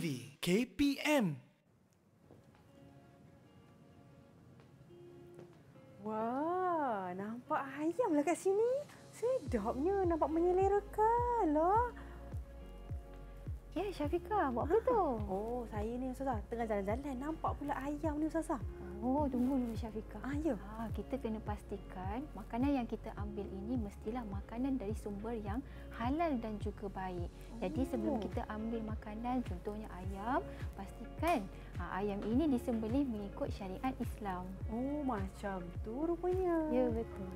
TV KPM. Wah, nampak ayam lah kat sini. Sedapnya, nampak menyelerakan lah. Ya, yeah, Syafiqah. Buat apa tu? Oh, saya ni Ustazah tengah jalan-jalan. Nampak pula ayam ni Ustazah. Oh, tunggu dulu Syafika. Ah, ya. Ah, kita kena pastikan makanan yang kita ambil ini mestilah makanan dari sumber yang halal dan juga baik. Oh. Jadi sebelum oh. kita ambil makanan, contohnya ayam, pastikan ah, ayam ini disembelih mengikut syariat Islam. Oh, macam tu rupanya. Ya, betul.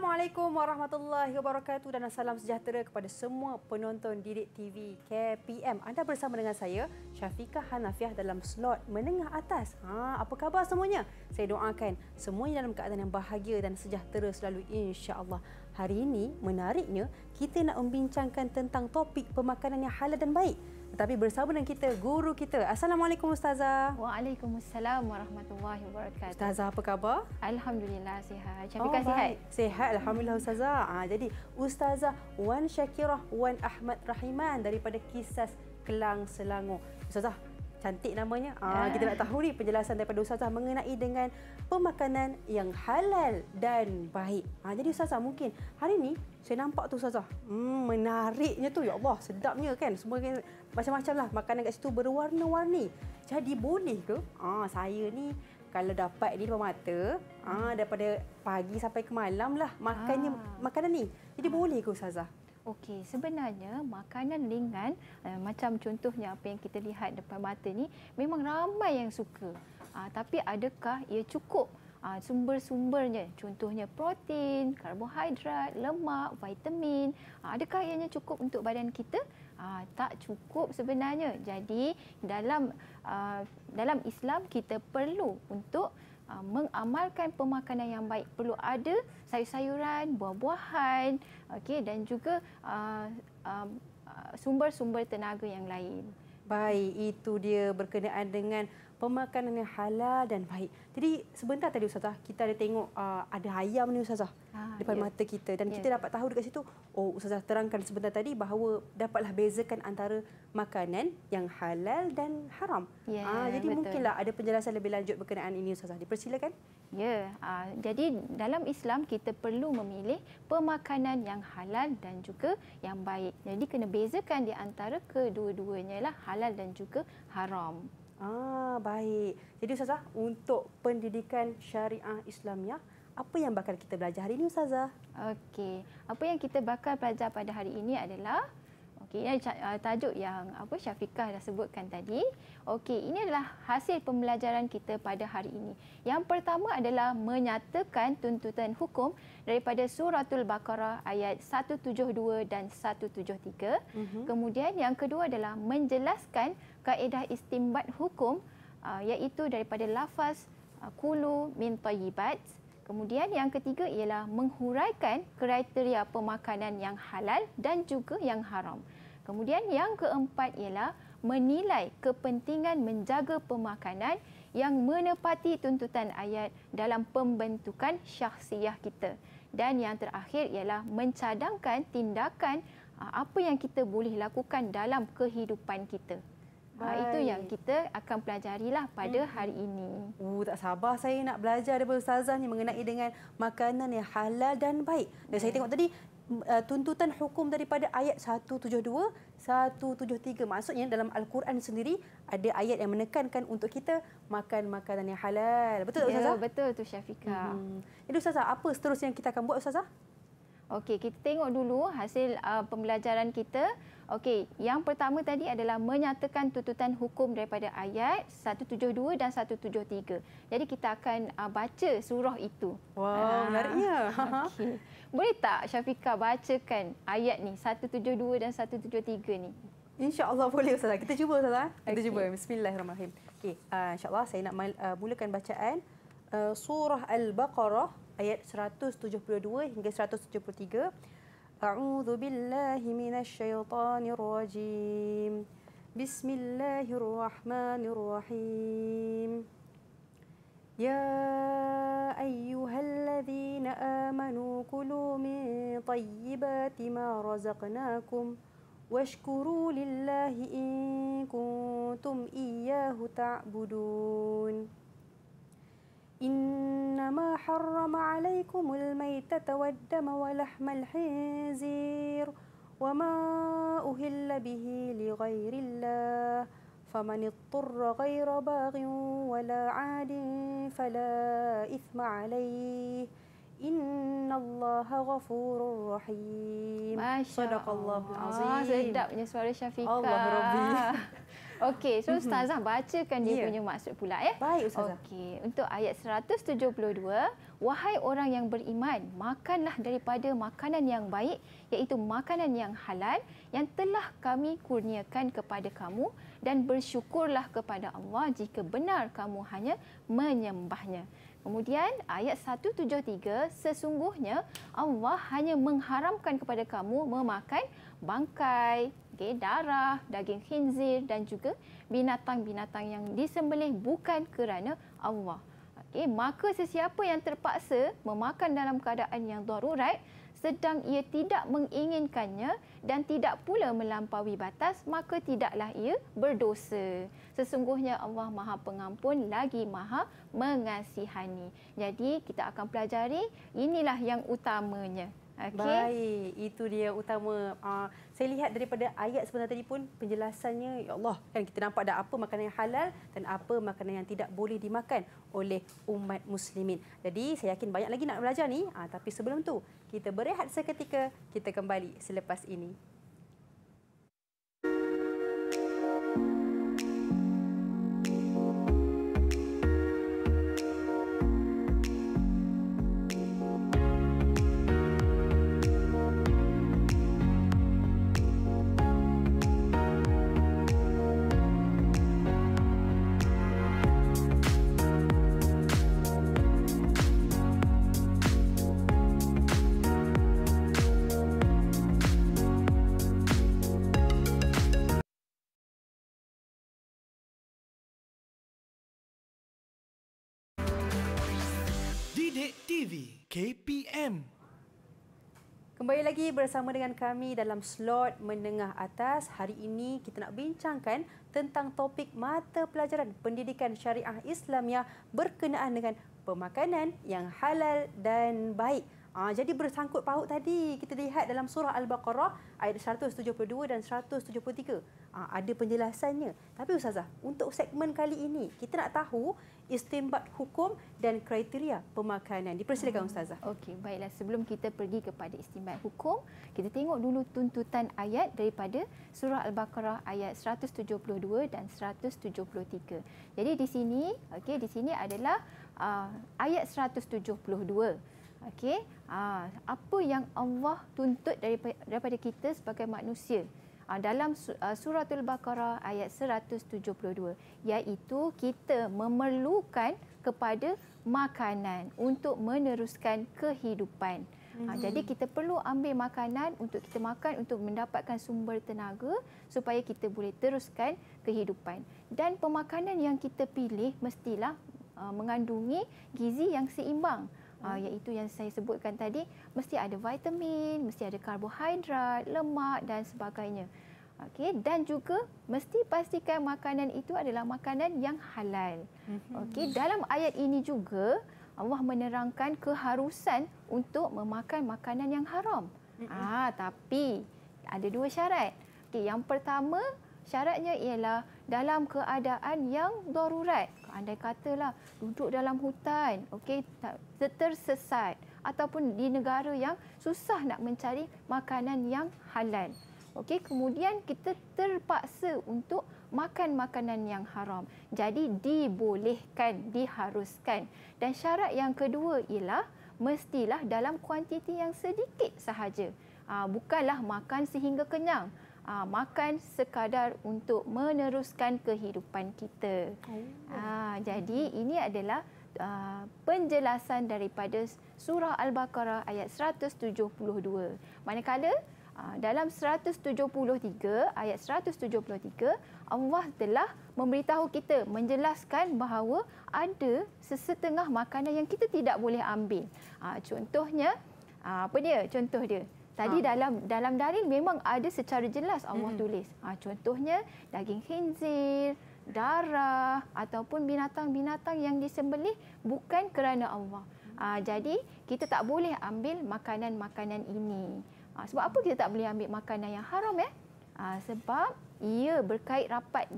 Assalamualaikum warahmatullahi wabarakatuh dan salam sejahtera kepada semua penonton Didik TV KPM. Anda bersama dengan saya Syafiqah Hanafiah dalam slot menengah atas. Ha, apa khabar semuanya? Saya doakan semuanya dalam keadaan yang bahagia dan sejahtera selalu insya-Allah. Hari ini menariknya kita nak membincangkan tentang topik pemakanan yang halal dan baik. Tetapi bersama dengan kita, guru kita. Assalamualaikum Ustazah. Waalaikumsalam warahmatullahi wabarakatuh. Ustazah, apa khabar? Alhamdulillah, sihat. Syafiqah oh, sihat. Sihat, Alhamdulillah Ustazah. Ha, jadi, Ustazah Wan Syakirah Wan Ahmad Rahiman daripada Kisas Kelang Selangor. Ustazah, cantik namanya. Ha, Kita nak tahu ni penjelasan daripada Ustazah mengenai dengan pemakanan yang halal dan baik. Ha, jadi Ustazah, mungkin hari ini saya nampak tu Ustazah. Hmm, menariknya tu ya Allah, sedapnya kan. Semua kan macam-macam lah makanan kat situ berwarna-warni. Jadi boleh ke? Ah, saya ni kalau dapat ni depan mata, ah daripada pagi sampai ke malam lah makannya ha. makanan ni. Jadi ha. boleh ke Ustazah? Okey, sebenarnya makanan ringan eh, macam contohnya apa yang kita lihat depan mata ni memang ramai yang suka. Ah, tapi adakah ia cukup Ah, sumber-sumbernya. Contohnya protein, karbohidrat, lemak, vitamin. Uh, adakah ianya cukup untuk badan kita? Ah, tak cukup sebenarnya. Jadi dalam dalam Islam kita perlu untuk mengamalkan pemakanan yang baik. Perlu ada sayur-sayuran, buah-buahan, okay, dan juga uh, uh, sumber-sumber tenaga yang lain. Baik, itu dia berkenaan dengan pemakanan yang halal dan baik. Jadi sebentar tadi Ustazah, kita ada tengok uh, ada ayam ni Ustazah ha, depan yeah. mata kita dan yeah. kita ya. dapat tahu dekat situ, oh Ustazah terangkan sebentar tadi bahawa dapatlah bezakan antara makanan yang halal dan haram. Yeah, ya, uh, jadi betul. mungkinlah ada penjelasan lebih lanjut berkenaan ini Ustazah, dipersilakan. Ya, aa, ah, jadi dalam Islam kita perlu memilih pemakanan yang halal dan juga yang baik. Jadi kena bezakan di antara kedua-duanya lah halal dan juga haram. Ah, baik. Jadi ustazah, untuk pendidikan syariah Islamiah, apa yang bakal kita belajar hari ini ustazah? Okey. Apa yang kita bakal belajar pada hari ini adalah Okey, ini eh, eh, tajuk yang apa Syafiqah dah sebutkan tadi. Okey, ini adalah hasil pembelajaran kita pada hari ini. Yang pertama adalah menyatakan tuntutan hukum daripada suratul Baqarah ayat 172 dan 173. Uh-huh. Mhm. Kemudian yang kedua adalah menjelaskan kaedah istimbat hukum uh, iaitu daripada lafaz ah, kulu min tayyibat. Kemudian yang ketiga ialah menghuraikan kriteria pemakanan yang halal dan juga yang haram. Kemudian yang keempat ialah menilai kepentingan menjaga pemakanan yang menepati tuntutan ayat dalam pembentukan syahsiah kita. Dan yang terakhir ialah mencadangkan tindakan ah, apa yang kita boleh lakukan dalam kehidupan kita. Ah, baik. Itu yang kita akan pelajari lah pada hmm. hari ini. Uh, tak sabar saya nak belajar daripada Ustazah ni mengenai dengan makanan yang halal dan baik. Dan yeah. saya ya. tengok tadi, uh, tuntutan hukum daripada ayat 172, 173. Maksudnya dalam Al-Quran sendiri ada ayat yang menekankan untuk kita makan makanan yang halal. Betul tak ya, Ustazah? Ya, betul tu Syafika. Hmm. Jadi Ustazah, apa seterusnya yang kita akan buat Ustazah? Okey, kita tengok dulu hasil uh, pembelajaran kita. Okey, yang pertama tadi adalah menyatakan tuntutan hukum daripada ayat 172 dan 173. Jadi kita akan uh, baca surah itu. Wow, menariknya. Ah, okey. Boleh tak Syafiqah bacakan ayat ni 172 dan 173 ni? InsyaAllah boleh Ustazah. Kita cuba Ustazah. Kita okay. cuba. Bismillahirrahmanirrahim. Okay. Uh, ah, InsyaAllah saya nak mal, uh, ah, mulakan bacaan uh, surah Al-Baqarah ayat 172 hingga 173. A'udhu billahi minas syaitanir rajim. Bismillahirrahmanirrahim. يا أيها الذين آمنوا كلوا من طيبات ما رزقناكم واشكروا لله إن كنتم إياه تعبدون إنما حرم عليكم الميتة والدم ولحم الخنزير وما أهل به لغير الله فمن اضطر غير باغ ولا عاد فلا إثم عليه إن الله غفور رحيم ما شاء صدق الله العظيم الله ربي Okey, so mhm. ustazah bacakan dia yeah. punya maksud pula ya. Eh? Baik ustazah. Okey, untuk ayat 172, wahai orang yang beriman, makanlah daripada makanan yang baik iaitu makanan yang halal yang telah kami kurniakan kepada kamu dan bersyukurlah kepada Allah jika benar kamu hanya menyembahnya. Kemudian ayat 173 sesungguhnya Allah hanya mengharamkan kepada kamu memakan bangkai, okay, darah, daging khinzir dan juga binatang-binatang yang disembelih bukan kerana Allah. Okay, maka sesiapa yang terpaksa memakan dalam keadaan yang darurat, sedang ia tidak menginginkannya dan tidak pula melampaui batas maka tidaklah ia berdosa sesungguhnya Allah Maha Pengampun lagi Maha Mengasihani jadi kita akan pelajari inilah yang utamanya Okay. Baik, itu dia utama. Uh, saya lihat daripada ayat sebenarnya tadi pun penjelasannya, ya Allah, kan kita nampak ada apa makanan yang halal dan apa makanan yang tidak boleh dimakan oleh umat muslimin. Jadi saya yakin banyak lagi nak belajar ni, uh, tapi sebelum tu kita berehat seketika, kita kembali selepas ini. TV KPM. Kembali lagi bersama dengan kami dalam slot menengah atas. Hari ini kita nak bincangkan tentang topik mata pelajaran pendidikan syariah Islamiah berkenaan dengan pemakanan yang halal dan baik. Ah, jadi bersangkut paut tadi kita lihat dalam surah Al-Baqarah ayat 172 dan 173 ha, ah, ada penjelasannya. Tapi Ustazah, untuk segmen kali ini kita nak tahu istimbat hukum dan kriteria pemakanan. Dipersilakan hmm. Ustazah. Okey, baiklah. Sebelum kita pergi kepada istimbat hukum, kita tengok dulu tuntutan ayat daripada surah Al-Baqarah ayat 172 dan 173. Jadi di sini, okey, di sini adalah uh, ayat 172. Okey, ah, apa yang Allah tuntut daripada kita sebagai manusia? Ah, dalam ah, suratul baqarah ayat 172 iaitu kita memerlukan kepada makanan untuk meneruskan kehidupan. Mm-hmm. jadi kita perlu ambil makanan untuk kita makan untuk mendapatkan sumber tenaga supaya kita boleh teruskan kehidupan. Dan pemakanan yang kita pilih mestilah mengandungi gizi yang seimbang. mm uh, iaitu yang saya sebutkan tadi mesti ada vitamin, mesti ada karbohidrat, lemak dan sebagainya. Okey dan juga mesti pastikan makanan itu adalah makanan yang halal. Hmm. Okey dalam ayat ini juga Allah menerangkan keharusan untuk memakan makanan yang haram. Hmm. Ah tapi ada dua syarat. Okey yang pertama syaratnya ialah dalam keadaan yang darurat. Andai katalah duduk dalam hutan, okey, tersesat ataupun di negara yang susah nak mencari makanan yang halal. Okey, kemudian kita terpaksa untuk makan makanan yang haram. Jadi dibolehkan, diharuskan. Dan syarat yang kedua ialah mestilah dalam kuantiti yang sedikit sahaja. Ha, bukanlah makan sehingga kenyang uh, makan sekadar untuk meneruskan kehidupan kita. Uh, jadi ini adalah uh, penjelasan daripada surah Al-Baqarah ayat 172. Manakala uh, dalam 173 ayat 173 Allah telah memberitahu kita menjelaskan bahawa ada sesetengah makanan yang kita tidak boleh ambil. Uh, contohnya apa dia? Contoh dia. Tadi ha. dalam dalam dalil memang ada secara jelas Allah hmm. tulis. Ha, contohnya daging khinzir, darah ataupun binatang-binatang yang disembelih bukan kerana Allah. Ha, jadi kita tak boleh ambil makanan-makanan ini. Ha, sebab apa kita tak boleh ambil makanan yang haram ya? Ha, sebab ia berkait rapat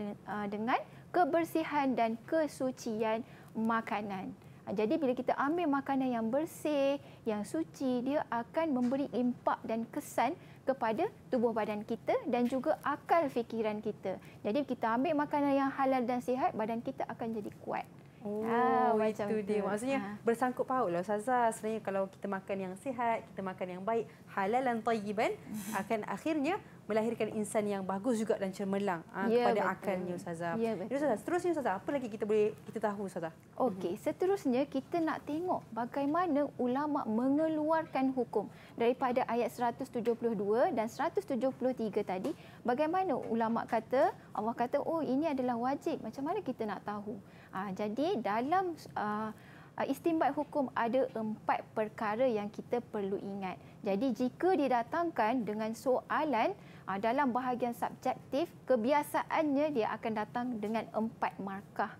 dengan kebersihan dan kesucian makanan. Ha, jadi bila kita ambil makanan yang bersih, yang suci, dia akan memberi impak dan kesan kepada tubuh badan kita dan juga akal fikiran kita. Jadi kita ambil makanan yang halal dan sihat, badan kita akan jadi kuat. Oh, ha, macam itu dia. Maksudnya ha. bersangkut paut lah Ustazah. Sebenarnya kalau kita makan yang sihat, kita makan yang baik, halal dan tayyiban, akan akhirnya melahirkan insan yang bagus juga dan cemerlang ha, ya, kepada betul. akalnya Ustazah. Ya, betul. Ustazah, seterusnya Ustazah, apa lagi kita boleh kita tahu Ustazah? Okey, seterusnya kita nak tengok bagaimana ulama mengeluarkan hukum daripada ayat 172 dan 173 tadi. Bagaimana ulama kata, Allah kata, oh ini adalah wajib. Macam mana kita nak tahu? Ha, jadi dalam uh, Ah, istimbat hukum ada empat perkara yang kita perlu ingat. Jadi jika didatangkan dengan soalan ah, dalam bahagian subjektif, kebiasaannya dia akan datang dengan empat markah.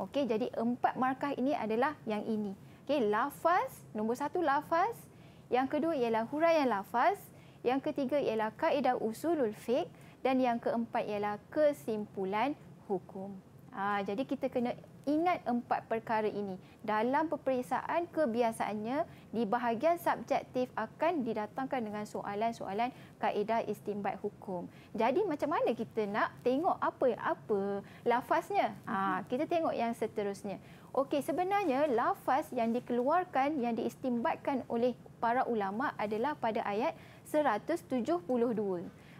Okey, jadi empat markah ini adalah yang ini. Okey, lafaz, nombor satu lafaz. Yang kedua ialah huraian lafaz. Yang ketiga ialah kaedah usulul fiqh. Dan yang keempat ialah kesimpulan hukum. Ha, jadi kita kena ingat empat perkara ini. Dalam peperiksaan kebiasaannya, di bahagian subjektif akan didatangkan dengan soalan-soalan kaedah istimbat hukum. Jadi macam mana kita nak tengok apa apa lafaznya? Ha, mhm. kita tengok yang seterusnya. Okey, sebenarnya lafaz yang dikeluarkan, yang diistimbatkan oleh para ulama adalah pada ayat 172.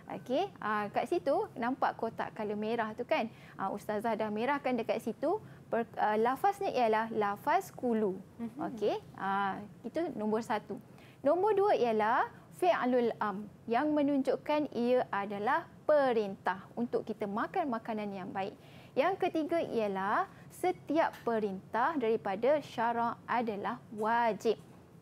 Okey, ah kat situ nampak kotak color merah tu kan? Ah ustazah dah merahkan dekat situ per, uh, lafaznya ialah lafaz kulu. Mm-hmm. Okey, uh, itu nombor satu. Nombor dua ialah fi'lul am yang menunjukkan ia adalah perintah untuk kita makan makanan yang baik. Yang ketiga ialah setiap perintah daripada syarak adalah wajib.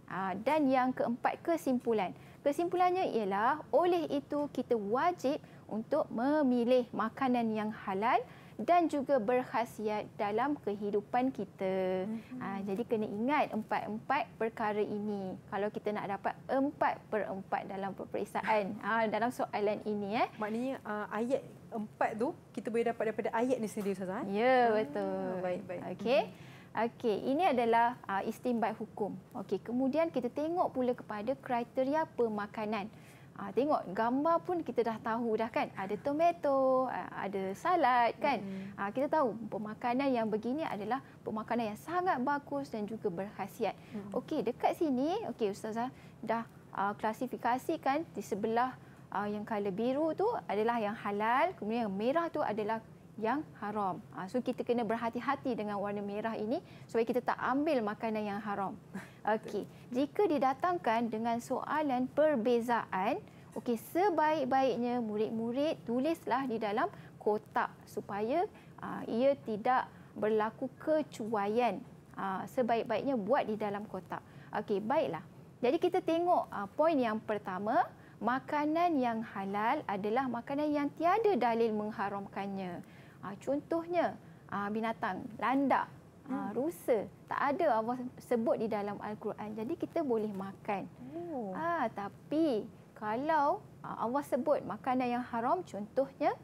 Uh, dan yang keempat kesimpulan. Kesimpulannya ialah oleh itu kita wajib untuk memilih makanan yang halal dan juga berkhasiat dalam kehidupan kita. Mm-hmm. Ah, jadi kena ingat empat-empat perkara ini. Kalau kita nak dapat empat per empat dalam peperiksaan ha, dalam soalan ini. Eh. Maknanya ah, ayat empat tu kita boleh dapat daripada ayat ni sendiri Ustazah. Eh? Ya betul. Hmm, baik, baik. Okey. Mm-hmm. Okey, ini adalah uh, istimbat hukum. Okey, kemudian kita tengok pula kepada kriteria pemakanan. Ha, tengok gambar pun kita dah tahu dah kan. Ada tomato, ah, ada salad kan. Ha, kita tahu pemakanan yang begini adalah pemakanan yang sangat bagus dan juga berkhasiat. Mm. Okey, dekat sini, okey ustazah dah uh, klasifikasikan di sebelah uh, yang color biru tu adalah yang halal, kemudian yang merah tu adalah yang haram. Ha, so kita kena berhati-hati dengan warna merah ini supaya kita tak ambil makanan yang haram. Okey. Jika didatangkan dengan soalan perbezaan, okey sebaik-baiknya murid-murid tulislah di dalam kotak supaya ha, ia tidak berlaku kecuaian. Ha, sebaik-baiknya buat di dalam kotak. Okey, baiklah. Jadi kita tengok ha, poin yang pertama makanan yang halal adalah makanan yang tiada dalil mengharamkannya. Ha, contohnya ha, binatang landak, ah, hmm. ha, rusa tak ada Allah sebut di dalam Al-Quran. Jadi kita boleh makan. Oh. Ah ha, tapi kalau ha, Allah sebut makanan yang haram contohnya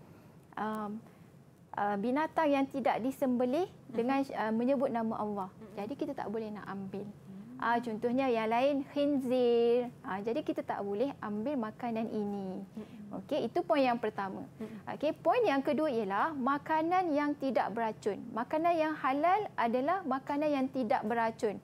um, uh, binatang yang tidak disembelih dengan uh, menyebut nama Allah. Hmm. Jadi kita tak boleh nak ambil. Ah ha, contohnya yang lain khinzir. Ah jadi kita tak boleh ambil makanan ini. Okey, itu poin yang pertama. Okey, poin yang kedua ialah makanan yang tidak beracun. Makanan yang halal adalah makanan yang tidak beracun.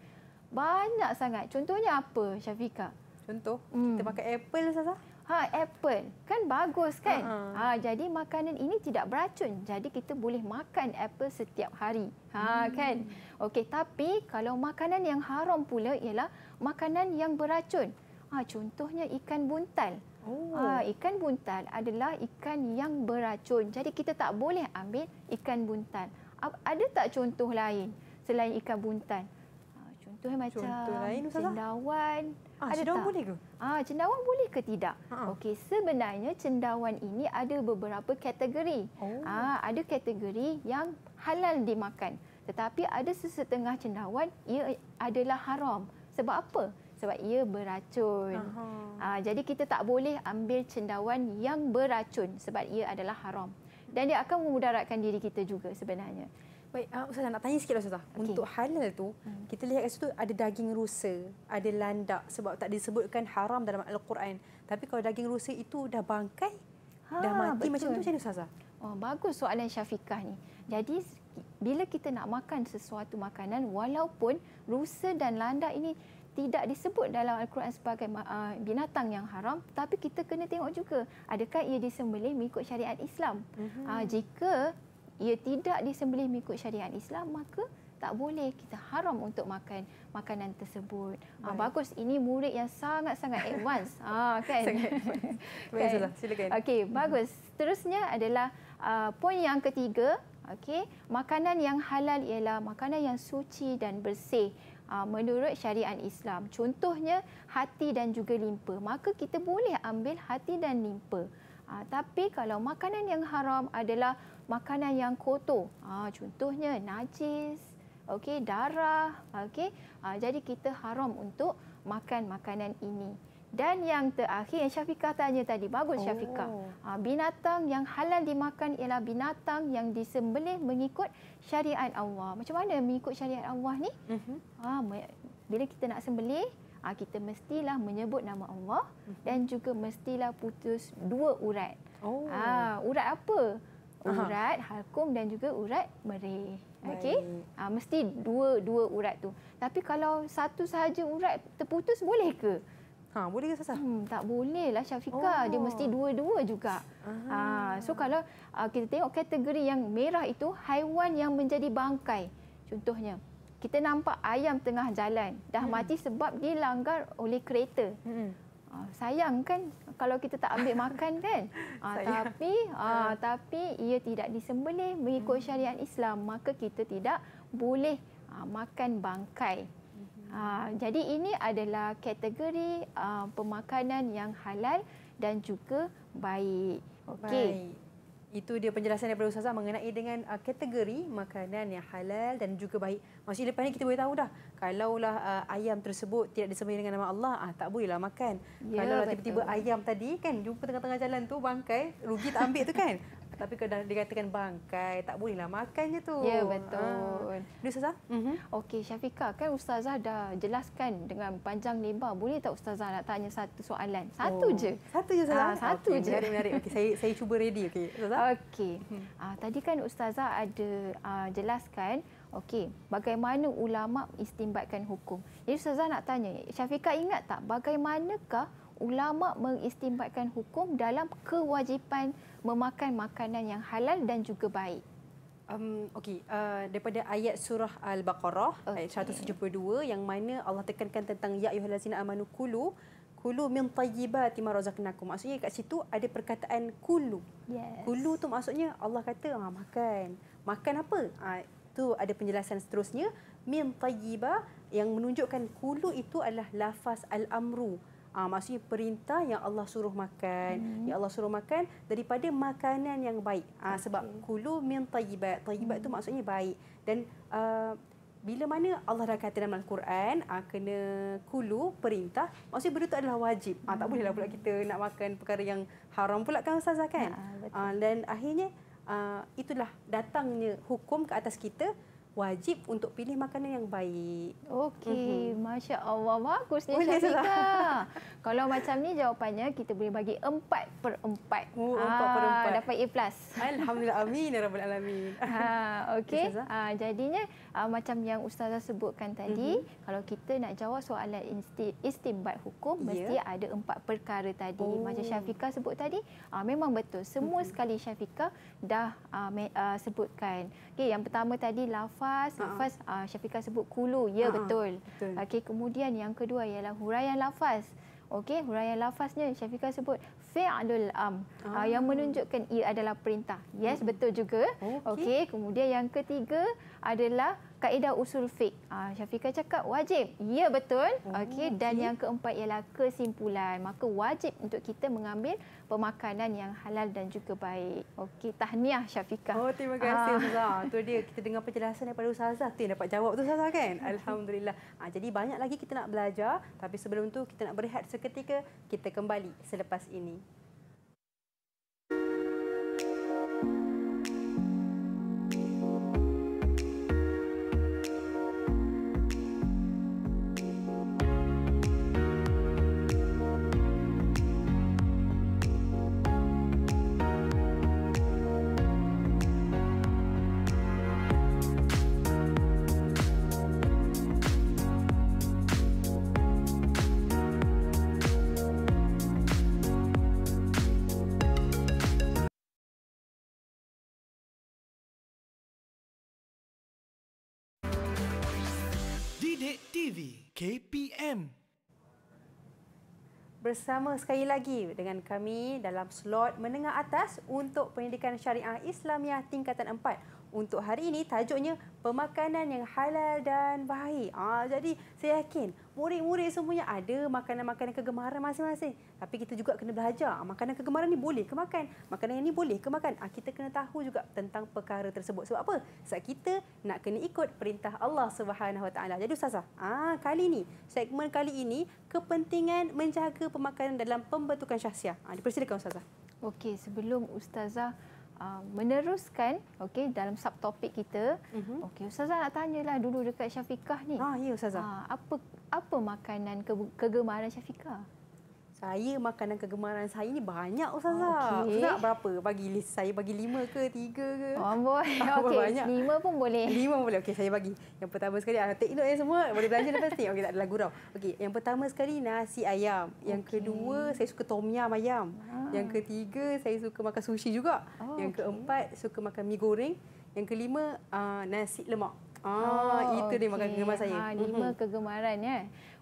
Banyak sangat. Contohnya apa, Syafika? Contoh, hmm. kita pakai apple saja. Ha, apple. Kan bagus kan? Uh ha, -huh. Ha. ha, jadi makanan ini tidak beracun. Jadi kita boleh makan apple setiap hari. Ha, hmm. kan? Okey, tapi kalau makanan yang haram pula ialah makanan yang beracun. Ha, contohnya ikan buntal. Oh. Ha, ikan buntal adalah ikan yang beracun. Jadi kita tak boleh ambil ikan buntal. Ada tak contoh lain selain ikan buntal? Ha, contohnya macam contoh lain, cendawan, Ah, ada cendawan tak? boleh ke? Ah, cendawan boleh ke tidak? Okey, sebenarnya cendawan ini ada beberapa kategori. Oh. Ah, ada kategori yang halal dimakan. Tetapi ada sesetengah cendawan ia adalah haram. Sebab apa? Sebab ia beracun. Ah, jadi kita tak boleh ambil cendawan yang beracun sebab ia adalah haram. Dan dia akan memudaratkan diri kita juga sebenarnya. Baik, uh, Ustazah nak tanya sikit lah Ustazah. Okay. Untuk halal tu, hmm. kita lihat kat situ ada daging rusa, ada landak sebab tak disebutkan haram dalam Al-Quran. Tapi kalau daging rusa itu dah bangkai, ha, dah mati betul. macam tu macam mana Ustazah? Oh, bagus soalan Syafiqah ni. Jadi bila kita nak makan sesuatu makanan walaupun rusa dan landak ini tidak disebut dalam Al-Quran sebagai ah, binatang yang haram tapi kita kena tengok juga adakah ia disembelih mengikut syariat Islam. Mm-hmm. jika ia tidak disembelih mengikut syariat Islam maka tak boleh kita haram untuk makan makanan tersebut. Ha, bagus ini murid yang sangat-sangat advance. Ha kan. Okey, kan? silakan. Okey, mhm. bagus. Seterusnya adalah uh, poin yang ketiga, okey, makanan yang halal ialah makanan yang suci dan bersih uh, menurut syariat Islam. Contohnya hati dan juga limpa. Maka kita boleh ambil hati dan limpa. Uh, tapi kalau makanan yang haram adalah makanan yang kotor. Ha, contohnya najis, okey, darah, okey. Ha, jadi kita haram untuk makan makanan ini. Dan yang terakhir yang Syafiqah tanya tadi, bagus Syafiqah. Oh. Ah, binatang yang halal dimakan ialah binatang yang disembelih mengikut syariat Allah. Macam mana mengikut syariat Allah ni? Uh-huh. Bila kita nak sembelih, kita mestilah menyebut nama Allah uh-huh. dan juga mestilah putus dua urat. Oh. Urat apa? urat Aha. halkum dan juga urat merih. Okey. Uh, mesti dua dua urat tu. Tapi kalau satu sahaja urat terputus boleh ke? Ha, boleh ke Sasa? Hmm, tak boleh lah Syafika. Oh. Dia mesti dua-dua juga. Ha, so kalau uh, kita tengok kategori yang merah itu haiwan yang menjadi bangkai. Contohnya kita nampak ayam tengah jalan dah hmm. mati sebab dilanggar oleh kereta. Hmm. Ah, sayang kan kalau kita tak ambil makan kan ha, tapi ha, tapi ia tidak disembelih mengikut hmm. syariat Islam maka kita tidak boleh ha, makan bangkai ha, jadi ini adalah kategori ha, pemakanan yang halal dan juga baik Okay. baik. Itu dia penjelasan daripada Ustazah mengenai dengan uh, kategori makanan yang halal dan juga baik. Masih lepas ni kita boleh tahu dah, kalaulah uh, ayam tersebut tidak disembah dengan nama Allah, ah, tak bolehlah makan. Ya, kalaulah tiba-tiba ayam tadi kan jumpa tengah-tengah jalan tu bangkai, rugi tak ambil tu kan? Tapi kalau dikatakan bangkai, tak bolehlah makan je tu. Ya, yeah, betul. Ha. Ah. Dia, Ustazah? Mm -hmm. Okey, Syafika. Kan Ustazah dah jelaskan dengan panjang lebar. Boleh tak Ustazah nak tanya satu soalan? Satu oh. je. Satu je, Ustazah? Ha, satu okay, je. Menarik, menarik. Okay, saya, saya cuba ready, okay, Okey. Hmm. Uh, tadi kan Ustazah ada uh, jelaskan Okey, bagaimana ulama istimbatkan hukum? Jadi Ustazah nak tanya, Syafika ingat tak bagaimanakah ulama mengistimbatkan hukum dalam kewajipan memakan makanan yang halal dan juga baik. Um, Okey, uh, daripada ayat surah Al-Baqarah okay. ayat 172 yang mana Allah tekankan tentang ya ayyuhallazina amanu kulu kulu min tayyibati ma razaqnakum. Maksudnya kat situ ada perkataan kulu. Yes. Kulu tu maksudnya Allah kata ah, makan. Makan apa? Ah, tu ada penjelasan seterusnya min tayyiba yang menunjukkan kulu itu adalah lafaz al-amru. Ah ha, maksudnya perintah yang Allah suruh makan, hmm. yang Allah suruh makan daripada makanan yang baik. Ah ha, sebab okay. kulu min tayyibat. Tayyibat hmm. tu maksudnya baik. Dan uh, bila mana Allah dah kata dalam Al-Quran ha, kena kulu perintah, maksudnya benda tu adalah wajib. Ah ha, tak bolehlah pula kita hmm. nak makan perkara yang haram pula kan ustazah kan? Ha, ha, dan akhirnya uh, itulah datangnya hukum ke atas kita wajib untuk pilih makanan yang baik. Okey, mm-hmm. masya Allah bagusnya Boleh Syafiqah. Lah. Kalau macam ni jawapannya kita boleh bagi 4 per 4. Oh, 4 ah, per 4. Dapat A+. Alhamdulillah amin ya rabbal alamin. Ha, okey. Ha, jadinya uh, macam yang ustazah sebutkan tadi, mm-hmm. kalau kita nak jawab soalan istimbat hukum yeah. mesti ada empat perkara tadi. Oh. Macam Syafika sebut tadi, uh, memang betul. Semua mm-hmm. sekali Syafika dah uh, me, uh, sebutkan. Okey, yang pertama tadi lafaz, uh-huh. lafaz uh, Syafiqah sebut kulu. Ya uh-huh. betul. betul. Okey, kemudian yang kedua ialah huraian lafaz. Okey, huraian lafaznya Syafiqah sebut fi'lul am uh-huh. uh, yang menunjukkan ia adalah perintah. Yes, uh-huh. betul juga. Okey, okay, kemudian yang ketiga adalah kaedah usul fik. Ah Syafiqah cakap wajib. Ya betul. Oh, okey dan yang keempat ialah kesimpulan. Maka wajib untuk kita mengambil pemakanan yang halal dan juga baik. Okey tahniah Syafiqah. Oh terima kasih ah. Ustazah. Tu dia kita dengar penjelasan daripada Ustazah. Tu dapat jawab tu Ustazah kan? Alhamdulillah. Ah jadi banyak lagi kita nak belajar tapi sebelum tu kita nak berehat seketika. Kita kembali selepas ini. KPM. Bersama sekali lagi dengan kami dalam slot menengah atas untuk pendidikan syariah Islamiah tingkatan 4 untuk hari ini tajuknya pemakanan yang halal dan baik. Ah jadi saya yakin murid-murid semuanya ada makanan-makanan kegemaran masing-masing. Tapi kita juga kena belajar ha, makanan kegemaran ni boleh ke makan? Makanan ini boleh ke makan? Ah kita kena tahu juga tentang perkara tersebut sebab apa? Sebab kita nak kena ikut perintah Allah Subhanahu Wa Taala. Jadi ustazah, ah kali ini segmen kali ini kepentingan menjaga pemakanan dalam pembentukan syahsiah. Ah dipersilakan ustazah. Okey, sebelum ustazah Um, meneruskan okey dalam subtopik kita. Mm-hmm. Okey ustazah nak tanyalah dulu dekat Syafiqah ni. Ah ya ustazah. Ah apa apa makanan ke- kegemaran Syafiqah? Saya makanan kegemaran saya ni banyak Ustazah. Okay. Ustazah berapa? Bagi list saya bagi lima ke tiga ke? Oh, boleh. Okey, lima pun boleh. Lima pun boleh. Okey, saya bagi. Yang pertama sekali, ah, take note eh, semua. Boleh belanja lepas ni. Okey, tak adalah gurau. Okey, yang pertama sekali nasi ayam. Yang okay. kedua, saya suka tom yam ayam. Ha. Yang ketiga, saya suka makan sushi juga. Oh, yang okay. keempat, suka makan mi goreng. Yang kelima, uh, nasi lemak. Ah, oh, itu okay. dia makan kegemaran saya. Ha, lima mhm. kegemaran ya.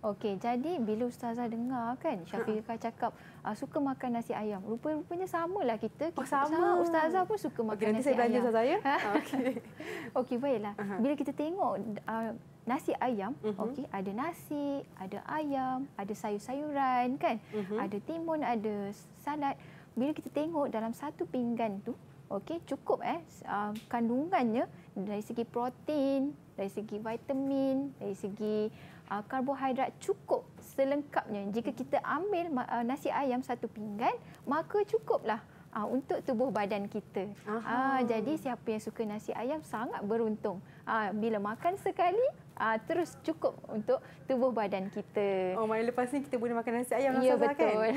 Okey, jadi bila ustazah dengar kan ha. Syafiqah cakap uh, suka makan nasi ayam. Rupa-rupanya samalah kita. Oh, kita oh, sama. sama ustazah pun suka makan okay, nanti nasi saya ayam. Saya belanja ustazah ya? ah, Okey. Okey, baiklah. Uh-huh. Bila kita tengok uh, nasi ayam, uh-huh. okey, ada nasi, ada ayam, ada sayur-sayuran kan? Uh-huh. Ada timun, ada salad. Bila kita tengok dalam satu pinggan tu, okey, cukup eh uh, kandungannya dari segi protein, dari segi vitamin, dari segi uh, karbohidrat cukup selengkapnya. Jika kita ambil uh, nasi ayam satu pinggan, maka cukuplah uh, untuk tubuh badan kita. Uh, jadi siapa yang suka nasi ayam sangat beruntung. Uh, bila makan sekali, uh, terus cukup untuk tubuh badan kita. Oh, mari lepas ni kita boleh makan nasi ayam ya, Ustazah kan? Ya, betul.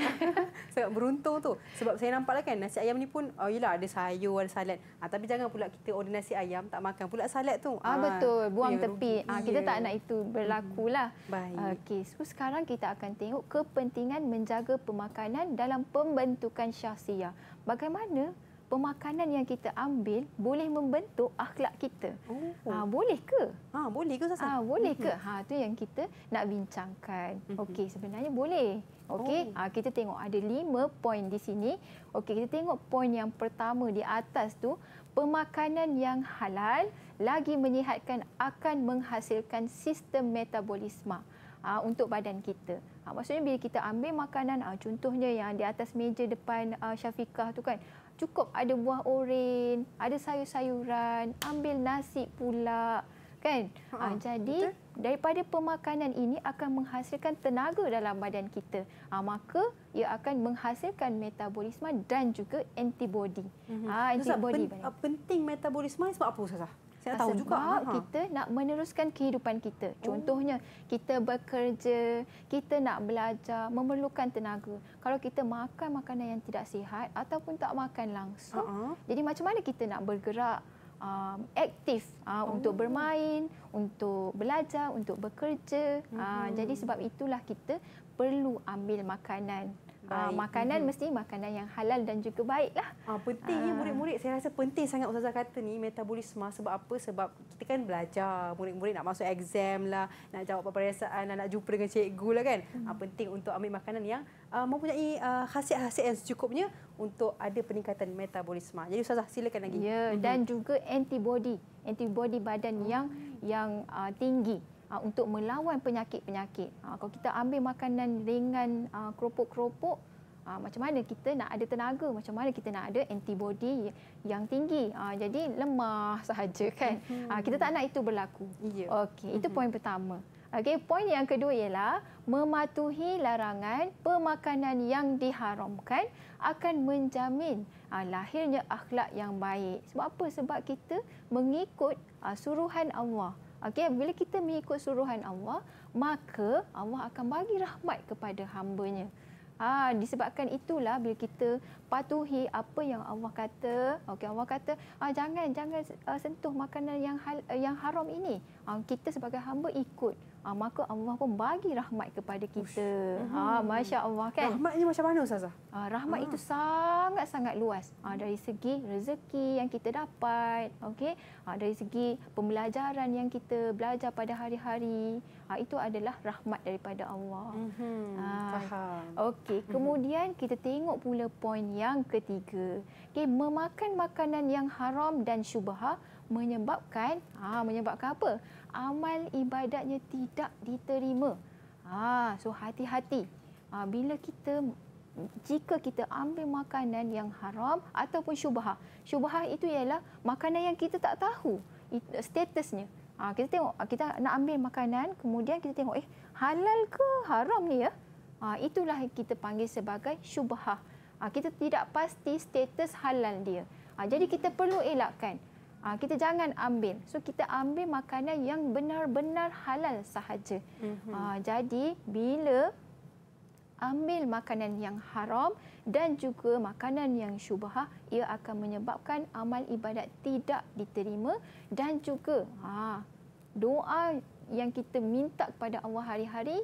Sangat beruntung tu. Sebab saya nampaklah kan, nasi ayam ni pun, oh yelah, ada sayur, ada salad. Ha, tapi jangan pula kita order nasi ayam, tak makan pula salad tu. Ah ha, Betul, buang ya, tepi. Ha, kita tak ya. nak itu berlakulah. Mm-hmm. Baik. Okay, so sekarang kita akan tengok kepentingan menjaga pemakanan dalam pembentukan syahsia. Bagaimana pemakanan yang kita ambil boleh membentuk akhlak kita. Oh. Ha, boleh ke? Ha, boleh ke Sasa? Ah, ha, boleh ke? Ha, tu yang kita nak bincangkan. Okey, sebenarnya boleh. Okey, oh. ha, kita tengok ada lima poin di sini. Okey, kita tengok poin yang pertama di atas tu, pemakanan yang halal lagi menyihatkan akan menghasilkan sistem metabolisme ha, untuk badan kita. Ha, maksudnya bila kita ambil makanan, ha, contohnya yang di atas meja depan uh, Syafiqah tu kan, cukup ada buah oren, ada sayur-sayuran, ambil nasi pula, kan? Ha, ha, jadi betul. daripada pemakanan ini akan menghasilkan tenaga dalam badan kita. Ha, maka ia akan menghasilkan metabolisme dan juga antibody. Mm-hmm. Ha, ah, antibodi. Pen, penting metabolisme sebab apa Ustazah? Saya tahu juga ha. kita nak meneruskan kehidupan kita. Oh. Contohnya oh. kita bekerja, kita nak belajar, memerlukan tenaga. Kalau kita makan makanan yang tidak sihat ataupun tak makan langsung, uh-huh. jadi macam mana kita nak bergerak? Um, aktif uh, oh. untuk bermain, untuk belajar, untuk bekerja. Uh-huh. Uh, jadi sebab itulah kita perlu ambil makanan Ah, Baik. Makanan hmm. mesti makanan yang halal dan juga baiklah. Ah, pentingnya ah. murid-murid, saya rasa penting sangat Ustazah kata ni metabolisme. Sebab apa? Sebab kita kan belajar, murid-murid nak masuk exam lah, nak jawab peperiksaan, lah, nak jumpa dengan cikgu lah kan. Hmm. Ah, mm. penting untuk ambil makanan yang uh, mempunyai khasiat-khasiat yang secukupnya untuk ada peningkatan metabolisme. Jadi Ustazah silakan lagi. Ya, hmm. dan juga antibody. Antibody badan hmm. yang, yang uh, tinggi uh, untuk melawan penyakit-penyakit. Uh, kalau kita ambil makanan ringan uh, keropok-keropok, uh, macam mana kita nak ada tenaga? Macam mana kita nak ada antibodi yang tinggi? Uh, jadi lemah sahaja kan? Uh, kita tak nak itu berlaku. Yeah. Okey, itu mhm. poin pertama. Okay, poin yang kedua ialah mematuhi larangan pemakanan yang diharamkan akan menjamin uh, lahirnya akhlak yang baik. Sebab apa? Sebab kita mengikut uh, suruhan Allah. Okey, bila kita mengikut suruhan Allah, maka Allah akan bagi rahmat kepada hambanya. Ha, disebabkan itulah bila kita patuhi apa yang Allah kata, okey Allah kata, ah jangan jangan uh, sentuh makanan yang hal, uh, yang haram ini. Ha, kita sebagai hamba ikut. Ha, maka Allah pun bagi rahmat kepada kita. Ush. Ha ah, mhm. masya Allah kan. Rahmat ini macam mana ustazah? Ha, rahmat ha. itu sangat-sangat luas. Ha, dari segi rezeki yang kita dapat, okay? Ha, dari segi pembelajaran yang kita belajar pada hari-hari, ha, itu adalah rahmat daripada Allah. Ha, faham. Okey, mhm. kemudian kita tengok pula poin yang ketiga. Okay, memakan makanan yang haram dan syubha menyebabkan ha menyebabkan apa? Amal ibadatnya tidak diterima. Ha so hati-hati. Ha bila kita jika kita ambil makanan yang haram ataupun syubhah. Syubhah itu ialah makanan yang kita tak tahu statusnya. Ha kita tengok kita nak ambil makanan kemudian kita tengok eh halal ke haram ni ya? Ha itulah yang kita panggil sebagai syubhah. Ha, kita tidak pasti status halal dia. Ha, jadi kita perlu elakkan. Ha, kita jangan ambil. So kita ambil makanan yang benar-benar halal sahaja. Mm-hmm. Ha, jadi bila ambil makanan yang haram dan juga makanan yang syubhah, ia akan menyebabkan amal ibadat tidak diterima dan juga ha, doa yang kita minta kepada Allah hari-hari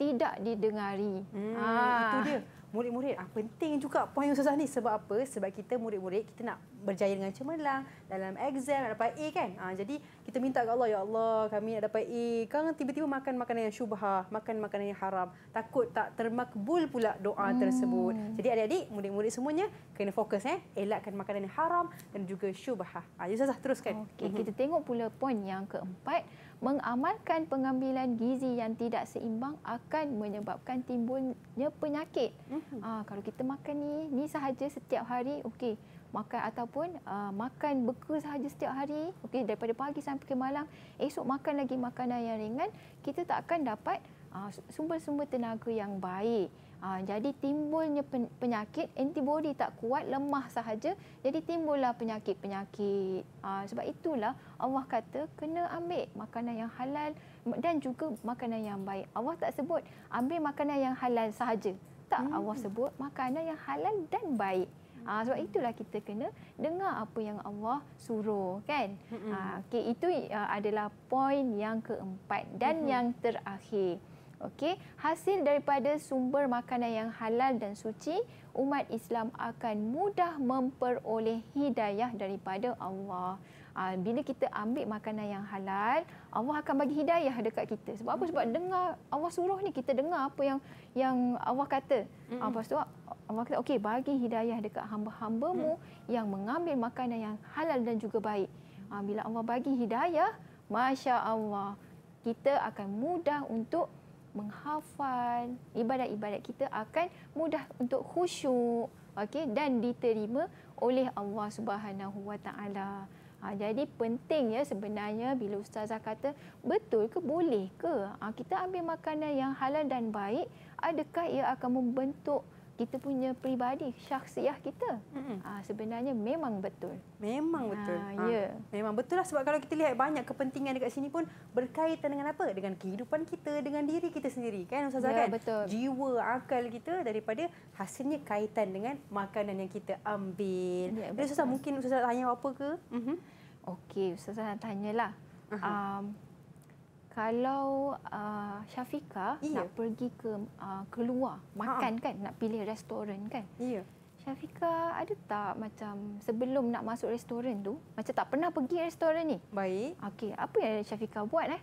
tidak didengari. Mm, ha. Itu dia murid-murid ah, penting juga poin susah ni sebab apa? Sebab kita murid-murid kita nak berjaya dengan cemerlang dalam exam nak dapat A kan? Ah, jadi kita minta kepada Allah, Ya Allah kami nak dapat A. Kan tiba-tiba makan makanan yang syubha, makan makanan yang haram. Takut tak termakbul pula doa hmm. tersebut. Jadi adik-adik, murid-murid semuanya kena fokus eh. Elakkan makanan yang haram dan juga syubha. Ah, ya Ustazah teruskan. Okay, mm-hmm. Kita tengok pula poin yang keempat mengamalkan pengambilan gizi yang tidak seimbang akan menyebabkan timbulnya penyakit. Mm-hmm. Ha, kalau kita makan ni, ni sahaja setiap hari, okey. Makan ataupun uh, makan beku sahaja setiap hari, okey daripada pagi sampai ke malam, esok makan lagi makanan yang ringan, kita tak akan dapat uh, sumber-sumber tenaga yang baik. Ha, jadi timbulnya penyakit, antibodi tak kuat, lemah sahaja. Jadi timbullah penyakit-penyakit. Ha, sebab itulah Allah kata kena ambil makanan yang halal dan juga makanan yang baik. Allah tak sebut ambil makanan yang halal sahaja. Tak, hmm. Allah sebut makanan yang halal dan baik. Ha, sebab itulah kita kena dengar apa yang Allah suruh, kan? Ha, hmm. okay, itu adalah poin yang keempat dan hmm. yang terakhir. Okey, hasil daripada sumber makanan yang halal dan suci, umat Islam akan mudah memperoleh hidayah daripada Allah. Ah, bila kita ambil makanan yang halal, Allah akan bagi hidayah dekat kita. Sebab apa? Sebab mm-hmm. dengar Allah suruh ni kita dengar apa yang yang Allah kata. mm Lepas tu Allah kata, okey bagi hidayah dekat hamba-hambamu mm. yang mengambil makanan yang halal dan juga baik. Ah, bila Allah bagi hidayah, Masya Allah, kita akan mudah untuk menghafal ibadat-ibadat kita akan mudah untuk khusyuk okey dan diterima oleh Allah Subhanahu Wa Taala. Ha, jadi penting ya sebenarnya bila ustazah kata betul ke boleh ke ha, kita ambil makanan yang halal dan baik adakah ia akan membentuk kita punya peribadi syaksiah kita hmm uh, sebenarnya memang betul memang ah, betul uh, ha. ya memang betul lah sebab kalau kita lihat banyak kepentingan dekat sini pun berkaitan dengan apa dengan kehidupan kita dengan diri kita sendiri kan ustazah ya, kan betul. jiwa akal kita daripada hasilnya kaitan dengan makanan yang kita ambil ya, Jadi, mungkin ustazah nak tanya apa ke mhm okey ustazah nak tanyalah uh-huh. um, kalau uh, ah, Syafika yeah. nak pergi ke uh, keluar makan ha. kan nak pilih restoran kan ya yeah. Syafika ada tak macam sebelum nak masuk restoran tu macam tak pernah pergi restoran ni baik okey apa yang Syafika buat eh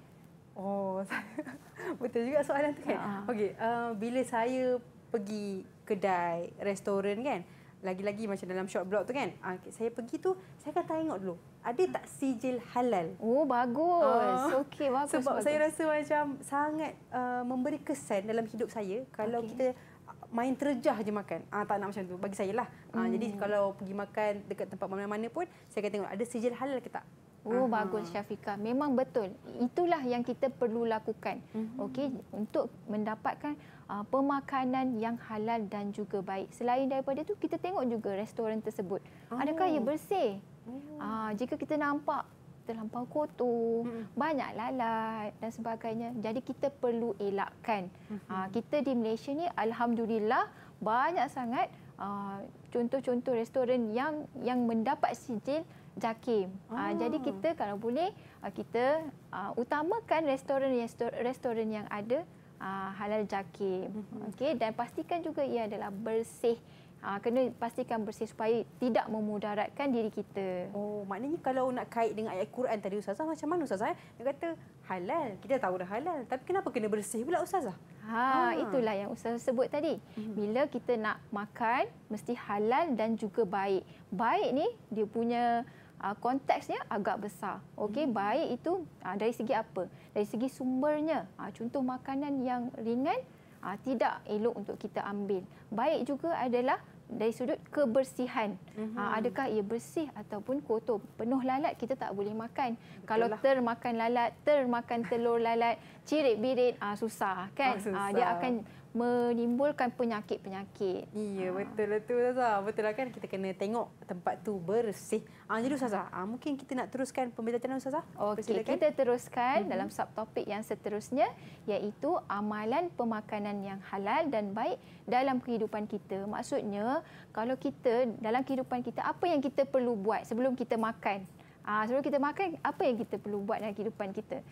oh betul juga soalan tu kan ha. okey uh, bila saya pergi kedai restoran kan lagi-lagi macam dalam short block tu kan. Ah, okay, saya pergi tu, saya akan tengok dulu. Ada tak sijil halal? Oh, bagus. Uh, Okey, bagus. Sebab bagus. saya rasa macam sangat uh, memberi kesan dalam hidup saya kalau okay. kita main terjah je makan. Ah, tak nak macam tu. Bagi saya lah. Ah, hmm. Jadi kalau pergi makan dekat tempat mana-mana pun, saya akan tengok ada sijil halal ke tak. Oh uh-huh. bagus Syafika. Memang betul. Itulah yang kita perlu lakukan. Uh-huh. Okey, untuk mendapatkan uh, pemakanan yang halal dan juga baik. Selain daripada itu, kita tengok juga restoran tersebut. Oh. Adakah ia oh. bersih? Oh. Uh, jika kita nampak terlampau kotor, hmm. banyak lalat dan sebagainya. Jadi kita perlu elakkan. Hmm. Uh, kita di Malaysia ni alhamdulillah banyak sangat uh, contoh-contoh restoran yang yang mendapat sijil JAKIM. Oh. jadi kita kalau boleh kita utamakan restoran-restoran yang ada uh, halal jakim. Mm-hmm. Okey dan pastikan juga ia adalah bersih. Uh, kena pastikan bersih supaya tidak memudaratkan diri kita. Oh, maknanya kalau nak kait dengan ayat Quran tadi ustazah macam mana ustazah? Eh? Dia kata halal. Kita tahu dah halal, tapi kenapa kena bersih pula ustazah? Ha, ha. itulah yang ustazah sebut tadi. Mm-hmm. Bila kita nak makan mesti halal dan juga baik. Baik ni dia punya uh, konteksnya agak besar. Okey, hmm. baik itu uh, dari segi apa? Dari segi sumbernya. Uh, contoh makanan yang ringan uh, tidak elok untuk kita ambil. Baik juga adalah dari sudut kebersihan. Hmm. Uh, adakah ia bersih ataupun kotor? Penuh lalat kita tak boleh makan. Betul Kalau lah. termakan lalat, termakan telur lalat, cirit-birit uh, susah kan? Oh, susah. Uh, dia akan menimbulkan penyakit-penyakit. Iya, ha. betul lah tu Ustazah. Betul lah kan kita kena tengok tempat tu bersih. Ah, jadi Ustazah, ah, mungkin kita nak teruskan pembelajaran Ustazah. Okey, kita teruskan mm-hmm. dalam subtopik yang seterusnya iaitu amalan pemakanan yang halal dan baik dalam kehidupan kita. Maksudnya, kalau kita dalam kehidupan kita apa yang kita perlu buat sebelum kita makan? Ah, sebelum kita makan, apa yang kita perlu buat dalam kehidupan kita?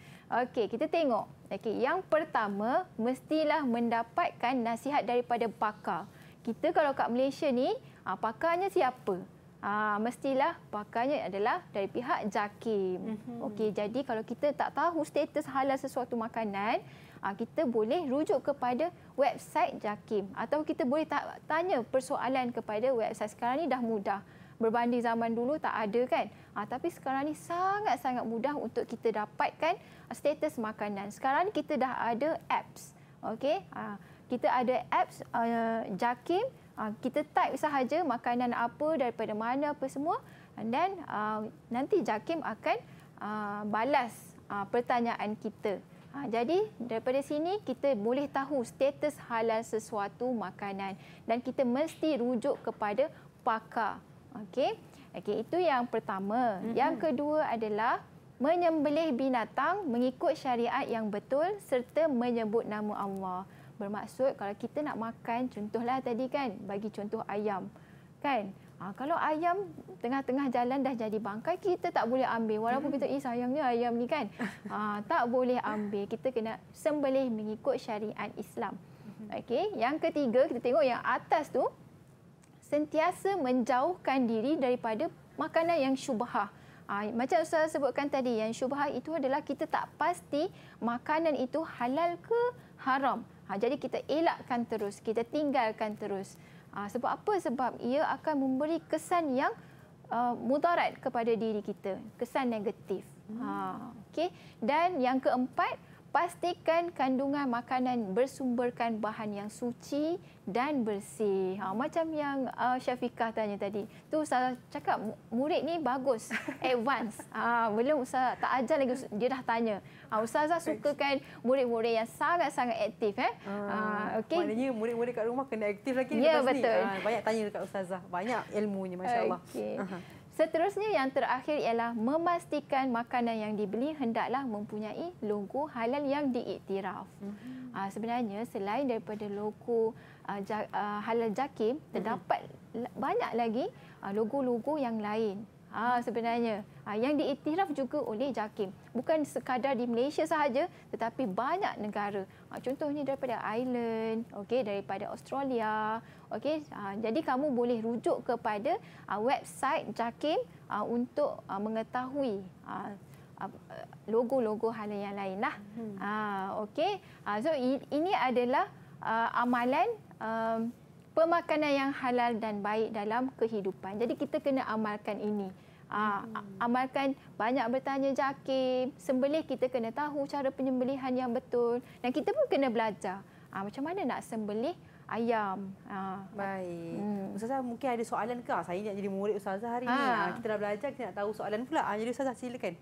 Okey, kita tengok. Okey, yang pertama mestilah mendapatkan nasihat daripada pakar. Kita kalau kat Malaysia ni, ah, pakarnya siapa? Ah, mestilah pakarnya adalah dari pihak JAKIM. Mhm. Okey, jadi kalau kita tak tahu status halal sesuatu makanan, ah, kita boleh rujuk kepada website JAKIM atau kita boleh tanya persoalan kepada website sekarang ni dah mudah berbanding zaman dulu tak ada kan. Ha, tapi sekarang ni sangat-sangat mudah untuk kita dapatkan ah, status makanan. Sekarang ni kita dah ada apps. okay? Ha, ah, kita ada apps uh, Jakim. Ha, kita type sahaja makanan apa daripada mana apa semua. dan uh, nanti Jakim akan uh, balas uh, pertanyaan kita. Ha, jadi daripada sini kita boleh tahu status halal sesuatu makanan dan kita mesti rujuk kepada pakar. Okey. Okey, itu yang pertama. Mm-hmm. Yang kedua adalah menyembelih binatang mengikut syariat yang betul serta menyebut nama Allah. Bermaksud kalau kita nak makan contohlah tadi kan, bagi contoh ayam. Kan? Ha, kalau ayam tengah-tengah jalan dah jadi bangkai, kita tak boleh ambil. Walaupun kita, eh sayangnya ayam ni kan. Ha, tak boleh ambil. Kita kena sembelih mengikut syariat Islam. Okey, yang ketiga kita tengok yang atas tu sentiasa menjauhkan diri daripada makanan yang syubhah. Ha, macam Ustaz sebutkan tadi, yang syubhah itu adalah kita tak pasti makanan itu halal ke haram. Ha, jadi kita elakkan terus, kita tinggalkan terus. Ha, sebab apa? Sebab ia akan memberi kesan yang uh, mudarat kepada diri kita. Kesan negatif. Ha, okay. Dan yang keempat, pastikan kandungan makanan bersumberkan bahan yang suci dan bersih. Ha, macam yang uh, Syafiqah tanya tadi. Tu saya cakap murid ni bagus, advance. Ha, belum usah tak ajar lagi dia dah tanya. Ha, Ustazah sukakan murid-murid yang sangat-sangat aktif. Eh? Ah, ha, okay. Maknanya murid-murid kat rumah kena aktif lagi. Ya, betul. Ha, banyak tanya dekat Ustazah. Banyak ilmunya, Masya okay. Allah. Okay. Seterusnya yang terakhir ialah memastikan makanan yang dibeli hendaklah mempunyai logo halal yang diiktiraf. Mm-hmm. Uh, sebenarnya selain daripada logo uh, ja, uh, halal JAKIM mhm. terdapat mm-hmm. banyak lagi logo-logo yang lain Ah sebenarnya ah, yang diiktiraf juga oleh JAKIM bukan sekadar di Malaysia sahaja tetapi banyak negara. Ah, contohnya daripada Ireland, okay, daripada Australia, okay. Ah, jadi kamu boleh rujuk kepada ah, website JAKIM ah, untuk ah, mengetahui ah, ah logo-logo hal yang lainlah. Hmm. Ah okey. Ah, so ini adalah ah, amalan um, pemakanan yang halal dan baik dalam kehidupan. Jadi kita kena amalkan ini. Aa, ah, amalkan banyak bertanya jakim. Sembelih kita kena tahu cara penyembelihan yang betul. Dan kita pun kena belajar. Aa, ah, macam mana nak sembelih ayam. Aa. Ah, baik. Hmm. Ustazah mungkin ada soalan ke? Saya nak jadi murid Ustazah hari ini. Kita dah belajar, kita nak tahu soalan pula. Aa, jadi Ustazah silakan.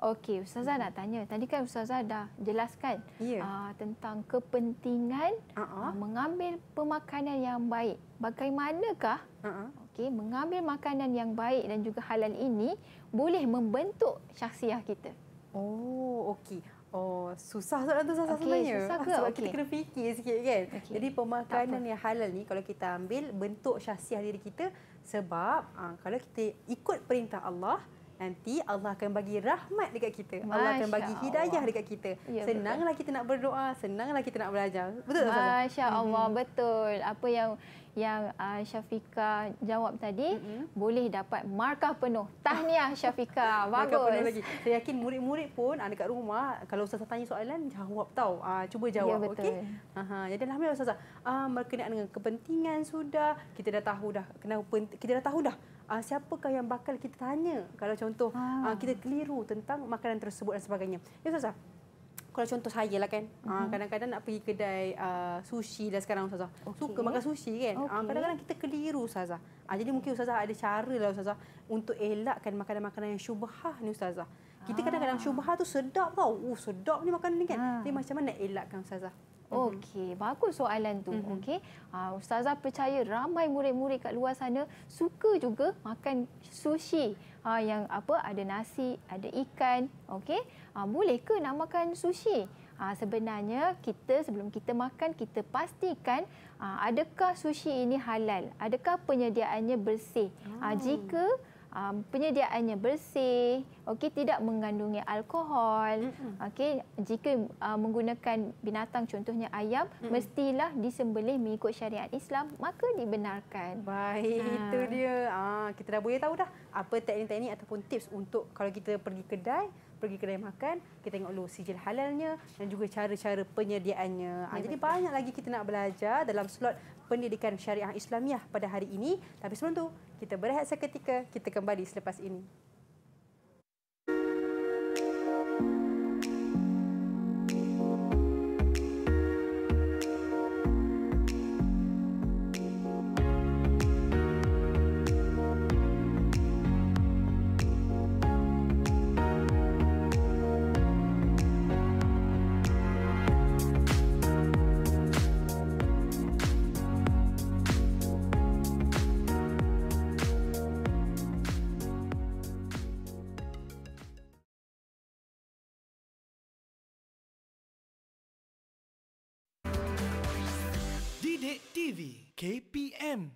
Okey, Ustazah nak tanya. Tadi kan Ustazah dah jelaskan yeah. Ya. uh, tentang kepentingan uh-uh. mengambil pemakanan yang baik. Bagaimanakah uh-uh okey mengambil makanan yang baik dan juga halal ini boleh membentuk syakhsiah kita oh okey Oh, susah soalan tu susah okay, sebenarnya. Susah ah, ke? Sebab okay. kita kena fikir sikit kan. Okay. Jadi pemakanan yang halal ni kalau kita ambil bentuk syahsiah diri kita sebab uh, kalau kita ikut perintah Allah, nanti Allah akan bagi rahmat dekat kita. Masya Allah akan bagi Allah. hidayah dekat kita. Ya, senanglah betul. kita nak berdoa, senanglah kita nak belajar. Betul tak Ustazah? Masya-Allah, mhm. hmm. betul. Apa yang yang uh, Syafika jawab tadi mm-hmm. boleh dapat markah penuh. Tahniah Syafika. Bagus. Markah penuh lagi. Saya yakin murid-murid pun ada uh, dekat rumah kalau ustazah tanya soalan jawab tau. Uh, cuba ya, jawab ya, okey. Ha jadi alhamdulillah ustazah. Ah uh, berkenaan dengan kepentingan sudah kita dah tahu dah kenapa kita dah tahu dah uh, siapakah yang bakal kita tanya kalau contoh ha. uh, kita keliru tentang makanan tersebut dan sebagainya. Ya Ustazah. Kalau contoh saya lah kan, uh-huh. uh, kadang-kadang nak pergi kedai uh, sushi dah sekarang Ustazah. Okay. Suka makan sushi kan. Okay. Uh, kadang-kadang kita keliru Ustazah. Uh, jadi mungkin Ustazah ada cara lah Ustazah untuk elakkan makanan-makanan yang syubhah ni Ustazah. Kita kadang-kadang syubhah tu sedap tau. Oh, sedap ni makanan ni kan. Ha. Jadi macam mana nak elakkan Ustazah? Mm-hmm. Okey, bagus soalan tu. Mm-hmm. Okey. Uh, ustazah percaya ramai murid-murid kat luar sana suka juga makan sushi. Ah, uh, yang apa ada nasi, ada ikan. Okey. Ah uh, boleh ke namakan sushi? Uh, sebenarnya kita sebelum kita makan kita pastikan uh, adakah sushi ini halal? Adakah penyediaannya bersih? Ah oh. uh, jika um, penyediaannya bersih, okay tidak mengandungi alkohol, mm-hmm. okey jika uh, menggunakan binatang contohnya ayam mm-hmm. mestilah disembelih mengikut syariat Islam maka dibenarkan. Baik ha. itu dia. Ah kita dah boleh tahu dah apa teknik-teknik ataupun tips untuk kalau kita pergi kedai pergi kedai makan kita tengok dulu sijil halalnya dan juga cara-cara penyediaannya. Ya, jadi betul. banyak lagi kita nak belajar dalam slot pendidikan syariah Islamiah pada hari ini. Tapi sebelum tu, kita berehat seketika, kita kembali selepas ini. KPM.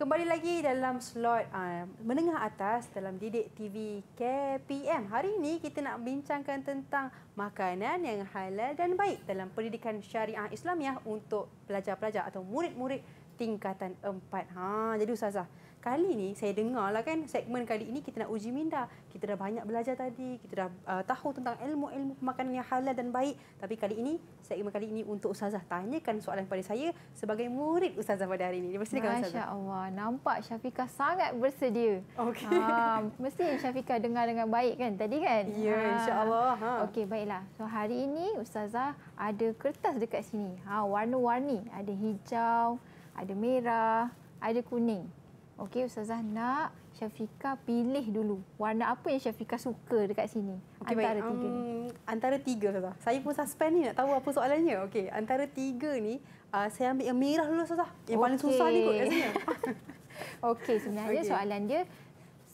Kembali lagi dalam slot uh, menengah atas dalam Didik TV KPM. Hari ini kita nak bincangkan tentang makanan yang halal dan baik dalam pendidikan syariah Islamiah untuk pelajar-pelajar atau murid-murid tingkatan empat. Ha, jadi Ustazah, kali ni saya dengar lah kan segmen kali ini kita nak uji minda. Kita dah banyak belajar tadi, kita dah uh, tahu tentang ilmu-ilmu pemakanan yang halal dan baik. Tapi kali ini, segmen kali ini untuk Ustazah tanyakan soalan kepada saya sebagai murid Ustazah pada hari ini. Dia bersedia Masya Ustazah. Allah, nampak Syafiqah sangat bersedia. Okey. Ha, mesti Syafiqah dengar dengan baik kan tadi kan? Ya, yeah, ha. insyaAllah. Ha. Okey, baiklah. So, hari ini Ustazah ada kertas dekat sini. Ha, warna-warni. Ada hijau, ada merah, ada kuning. Okey, Ustazah nak Syafika pilih dulu. Warna apa yang Syafika suka dekat sini? Okay, antara baik. tiga. Um, antara tiga, Ustazah. Saya pun suspend ni nak tahu apa soalannya. Okey, antara tiga ni, uh, saya ambil yang merah dulu, Ustazah. Yang okay. paling susah ni kot rasanya. Okey, sebenarnya okay. soalan dia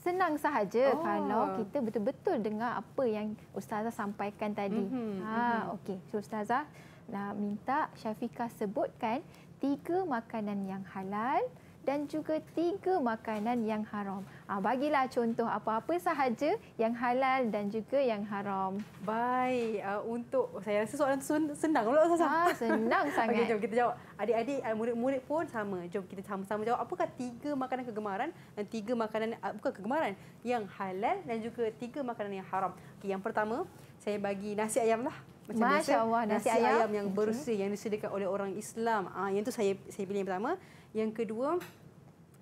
senang sahaja oh. kalau kita betul-betul dengar apa yang Ustazah sampaikan tadi. Mm-hmm. Ha, mhm. Okey, so Ustazah nak minta Syafika sebutkan tiga makanan yang halal dan juga tiga makanan yang haram. Ha, bagilah contoh apa-apa sahaja yang halal dan juga yang haram. Baik, uh, untuk saya rasa soalan sun, senang pula Ustazah. Ha, senang sangat. Okey, jom kita jawab. Adik-adik, murid-murid pun sama. Jom kita sama-sama jawab. Apakah tiga makanan kegemaran dan tiga makanan, uh, bukan kegemaran, yang halal dan juga tiga makanan yang haram. Okey, yang pertama, saya bagi nasi ayam lah. Masya Allah, nasi, nasi ayam. ayam yang mhm. bersih, okay. yang disediakan oleh orang Islam. Ah, yang tu saya saya pilih yang pertama. Yang kedua,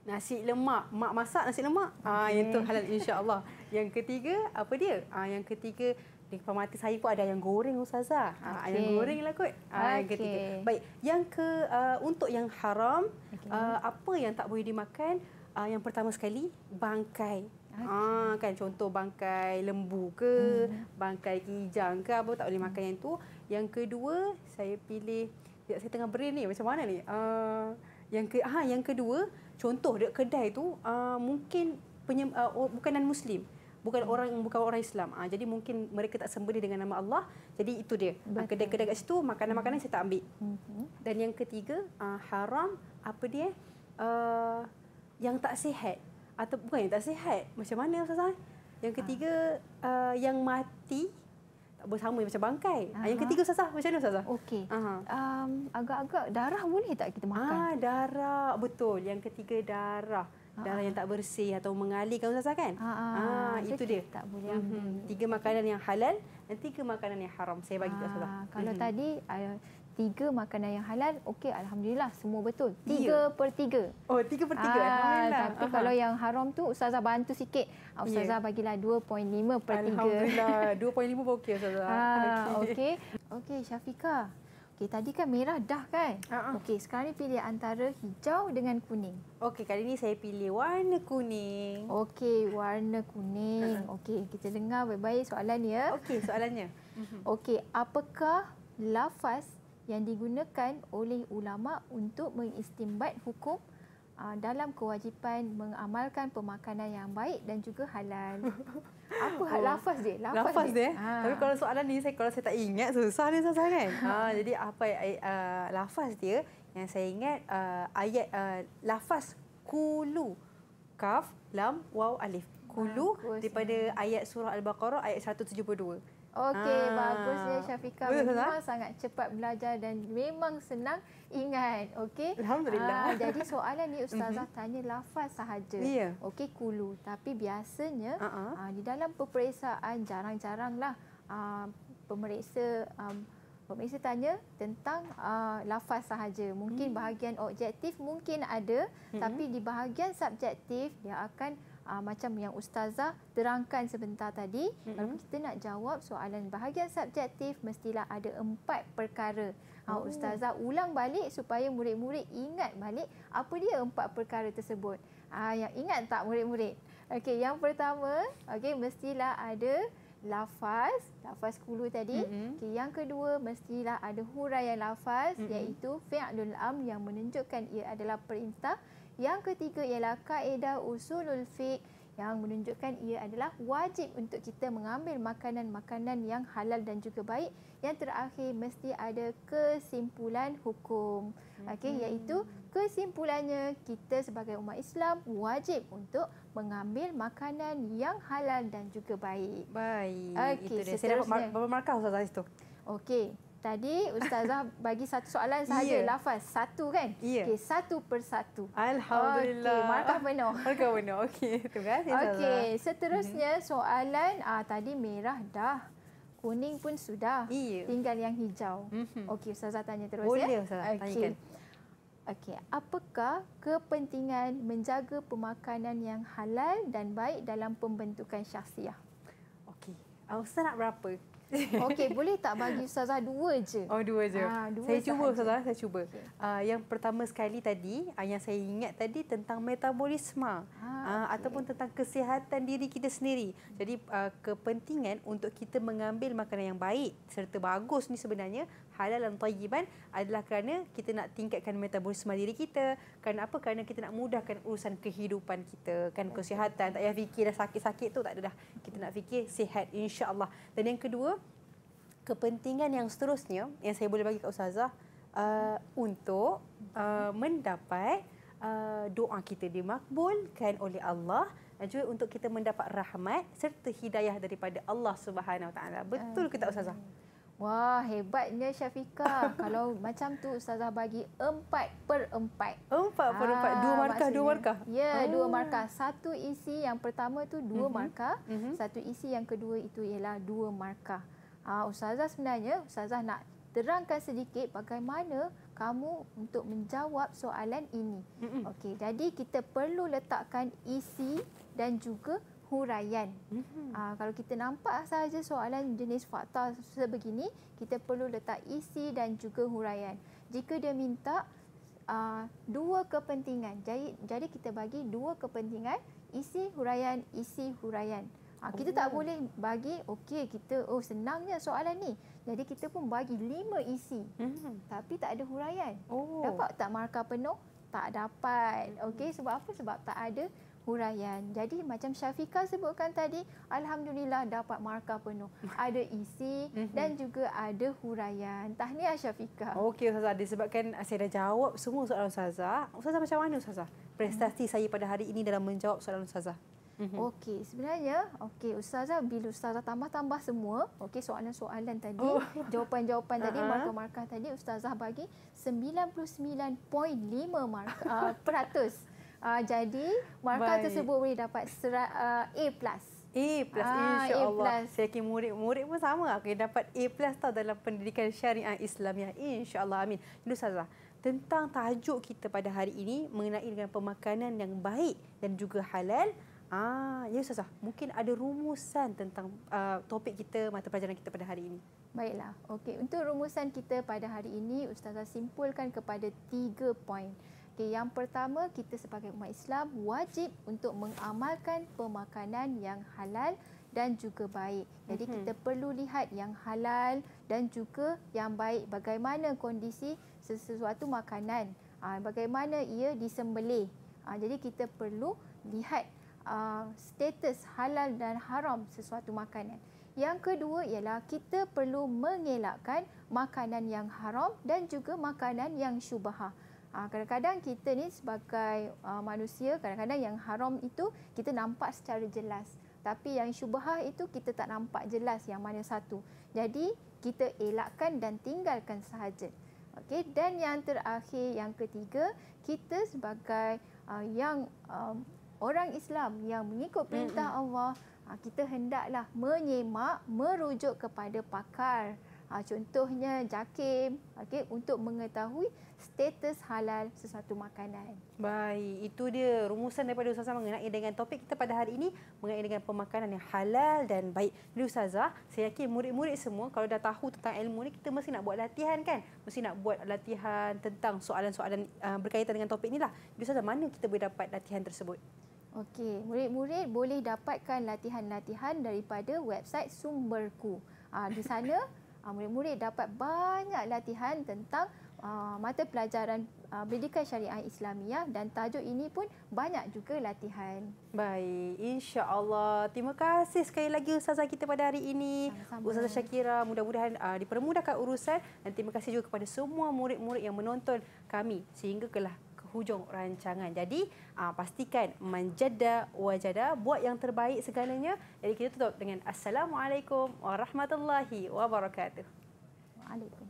nasi lemak. Mak masak nasi lemak. Ah okay. Hmm. yang tu halal insya-Allah. Yang ketiga, apa dia? Ah yang ketiga di depan mata saya pun ada yang goreng ustazah. Ah okay. yang goreng lah kot. Ah okay. ketiga. Baik, yang ke uh, untuk yang haram, okay. uh, ah, apa yang tak boleh dimakan? uh, yang pertama sekali bangkai. Okay. Ah kan contoh bangkai lembu ke, hmm. bangkai kijang ke apa tak boleh hmm. makan yang tu. Yang kedua, saya pilih saya tengah beri ni macam mana ni? uh, yang ke ha yang kedua, contoh dekat kedai tu uh, mungkin penyem, uh, ah, bukan non muslim bukan hmm. orang bukan orang Islam. Ha, jadi mungkin mereka tak sembelih dengan nama Allah. Jadi itu dia. Ha, kedai-kedai kat situ makanan-makanan hmm. saya tak ambil. Hmm. Dan yang ketiga, uh, haram apa dia? Uh, yang tak sihat atau bukan yang tak sihat. Macam mana ustazah? Yang ketiga, ha. uh, yang mati bersama macam bangkai. Uh-huh. Yang ketiga sah macam mana sah. Okey. Uh-huh. Um, agak-agak darah boleh tak kita makan? Ah, darah, betul. Yang ketiga darah. Ah, darah uh-huh. yang tak bersih atau mengalir kan sah kan? Uh-huh. Ah, itu dia. Tak boleh. Uh-huh. Tiga makanan yang halal dan tiga makanan yang haram. Saya bagi uh-huh. tu Ustazah. Kalau uh-huh. tadi, tiga makanan yang halal, okey Alhamdulillah semua betul. Ya. Tiga yeah. per tiga. Oh, tiga per tiga. Ah, Alhamdulillah. Tapi Aha. kalau yang haram tu, Ustazah bantu sikit. Ah, ya. Ustazah yeah. bagilah lima per Alhamdulillah. tiga. Alhamdulillah, 2.5 pun okey Ustazah. Ah Okey, okay, Syafika, okay tadi kan merah dah kan? Uh-uh. Okey, sekarang pilih antara hijau dengan kuning. Okey, kali ni saya pilih warna kuning. Okey, warna kuning. Uh-huh. Okey, kita dengar baik-baik soalan ni ya. Okey, soalannya. Okey, apakah lafaz yang digunakan oleh ulama untuk mengistimbat hukum ah, dalam kewajipan mengamalkan pemakanan yang baik dan juga halal. Apa oh. lafaz dia? Lafaz, lafaz dia. dia. Ha. Tapi kalau soalan ni saya kalau saya tak ingat susah dia susah kan. Ha. Ha, jadi apa uh, lafaz dia yang saya ingat uh, ayat uh, lafaz kulu kaf lam waw alif. Kulu ha, daripada ayat surah al-Baqarah ayat 172. Okey, ah. bagus ya Syafika. Memang lah. sangat cepat belajar dan memang senang ingat. Okey. Alhamdulillah. Ah, jadi soalan ni ustazah mhm. tanya lafaz sahaja. Yeah. Okey, kulu. Tapi biasanya uh-huh. ah, di dalam peperiksaan jarang-jaranglah ah, pemeriksa um, pemeriksa tanya tentang uh, lafaz sahaja. Mungkin hmm. bahagian objektif mungkin ada, hmm. tapi di bahagian subjektif dia akan uh, macam yang ustazah terangkan sebentar tadi mm-hmm. kalau kita nak jawab soalan bahagian subjektif mestilah ada empat perkara uh, oh. ustazah ulang balik supaya murid-murid ingat balik apa dia empat perkara tersebut uh, yang ingat tak murid-murid okey yang pertama okey mestilah ada lafaz lafaz kulu tadi mm-hmm. okey yang kedua mestilah ada huraian lafaz mm-hmm. iaitu fi'lul am yang menunjukkan ia adalah perintah yang ketiga ialah kaedah usulul fiqh yang menunjukkan ia adalah wajib untuk kita mengambil makanan-makanan yang halal dan juga baik. Yang terakhir mesti ada kesimpulan hukum. Okey hmm. iaitu kesimpulannya kita sebagai umat Islam wajib untuk mengambil makanan yang halal dan juga baik. Baik. Okay, itu dia. Saya dapat berapa markah Ustaz Aziz tu? Okey. Tadi Ustazah bagi satu soalan sahaja, yeah. lafaz satu kan? Yeah. Okey, satu persatu. Alhamdulillah. Okay markah penuh. Markah penuh, okey. Terima kasih Okey, seterusnya mhm. soalan ah, tadi merah dah, kuning pun sudah. Yeah. Tinggal yang hijau. Mm-hmm. Okey, Ustazah tanya terus Boleh, ya. Boleh Ustazah, okay. tanyakan. Okey, apakah kepentingan menjaga pemakanan yang halal dan baik dalam pembentukan syahsiah? Okey, Ustazah nak berapa? Okey, boleh tak bagi Ustazah dua je? Oh, dua je. Ha, dua saya cuba Ustazah, saya cuba. Okay. Uh, ah, yang pertama sekali tadi, uh, yang saya ingat tadi tentang metabolisme. Ha, okay. uh, ataupun tentang kesihatan diri kita sendiri. Jadi, uh, kepentingan untuk kita mengambil makanan yang baik serta bagus ni sebenarnya halal dan tayyiban adalah kerana kita nak tingkatkan metabolisme diri kita. Kerana apa? Kerana kita nak mudahkan urusan kehidupan kita, kan kesihatan. Tak payah fikir dah sakit-sakit tu tak ada dah. Kita nak fikir sihat insya-Allah. Dan yang kedua, kepentingan yang seterusnya yang saya boleh bagi kat ustazah uh, untuk uh, mendapat Uh, doa kita dimakbulkan oleh Allah dan juga untuk kita mendapat rahmat serta hidayah daripada Allah Subhanahu Wa Taala. Betul ke tak ustazah? Wah, hebatnya Syafika. Kalau macam tu Ustazah bagi 4 per 4. 4 per 4. Ah, dua markah, dua markah. Ya, dua oh. markah. Satu isi yang pertama tu dua mm-hmm. markah. Mm-hmm. Satu isi yang kedua itu ialah dua markah. Ah, Ustazah sebenarnya, Ustazah nak terangkan sedikit bagaimana kamu untuk menjawab soalan ini. Mm-hmm. Okey, jadi kita perlu letakkan isi dan juga huraian. Mm-hmm. Uh, kalau kita nampak saja soalan jenis fakta sebegini, kita perlu letak isi dan juga huraian. Jika dia minta uh, dua kepentingan, jadi, jadi kita bagi dua kepentingan, isi huraian, isi huraian. Uh, kita tak oh. boleh bagi, okey kita, oh senangnya soalan ni. Jadi kita pun bagi lima isi, mm-hmm. tapi tak ada huraian. Oh. Dapat tak markah penuh? Tak dapat. Mm-hmm. Okay sebab apa? Sebab tak ada huraian. Jadi macam Syafika sebutkan tadi, alhamdulillah dapat markah penuh. Ada isi mhm. dan juga ada huraian. Tahniah Syafika. Okey Ustazah, disebabkan saya dah jawab semua soalan Ustazah. Ustazah macam mana Ustazah? Prestasi hmm. saya pada hari ini dalam menjawab soalan Ustazah. Mm-hmm. Okey, sebenarnya okey ustazah bila ustazah tambah-tambah semua, okey soalan-soalan tadi, oh. jawapan-jawapan tadi, uh-huh. markah-markah tadi ustazah bagi 99.5 markah uh, peratus. Uh, jadi markah Baik. tersebut boleh dapat serat, uh, A+. Plus. A plus ah, insyaAllah. Saya yakin murid-murid pun sama. Okay, dapat A plus tau dalam pendidikan syariah Islam ya, Insya Allah, Amin. Lalu Sazah, tentang tajuk kita pada hari ini mengenai dengan pemakanan yang baik dan juga halal. Ah, ya Sazah, mungkin ada rumusan tentang uh, topik kita, mata pelajaran kita pada hari ini. Baiklah. Okey, untuk rumusan kita pada hari ini, Ustazah simpulkan kepada tiga poin. Okey, yang pertama kita sebagai umat Islam wajib untuk mengamalkan pemakanan yang halal dan juga baik. Jadi mm-hmm. kita perlu lihat yang halal dan juga yang baik bagaimana kondisi sesuatu makanan. Ah, bagaimana ia disembelih. Ah, jadi kita perlu lihat ah, status halal dan haram sesuatu makanan. Yang kedua ialah kita perlu mengelakkan makanan yang haram dan juga makanan yang syubhah. Ah, kadang-kadang kita ni sebagai ah, manusia, kadang-kadang yang haram itu kita nampak secara jelas. Tapi yang syubhah itu kita tak nampak jelas yang mana satu. Jadi kita elakkan dan tinggalkan sahaja. okay. dan yang terakhir yang ketiga kita sebagai uh, yang um, orang Islam yang mengikut perintah mm-hmm. Allah uh, kita hendaklah menyemak merujuk kepada pakar uh, contohnya jakim okay, untuk mengetahui status halal sesuatu makanan. Baik, itu dia rumusan daripada Ustazah mengenai dengan topik kita pada hari ini mengenai dengan pemakanan yang halal dan baik. Jadi Ustazah, saya yakin murid-murid semua kalau dah tahu tentang ilmu ni kita mesti nak buat latihan kan? Mesti nak buat latihan tentang soalan-soalan uh, berkaitan dengan topik inilah. Jadi Ustazah, mana kita boleh dapat latihan tersebut? Okey, murid-murid boleh dapatkan latihan-latihan daripada website Sumberku. Ah, di sana ah, murid-murid dapat banyak latihan tentang Ah, mata pelajaran uh, pendidikan syariah Islamiah dan tajuk ini pun banyak juga latihan. Baik, insya-Allah. Terima kasih sekali lagi ustazah kita pada hari ini. Sama-sama. Ustazah Syakira, mudah-mudahan uh, dipermudahkan urusan dan terima kasih juga kepada semua murid-murid yang menonton kami sehingga kelah ke hujung rancangan. Jadi, uh, pastikan manjada wajada buat yang terbaik segalanya. Jadi kita tutup dengan assalamualaikum warahmatullahi wabarakatuh. Waalaikumsalam.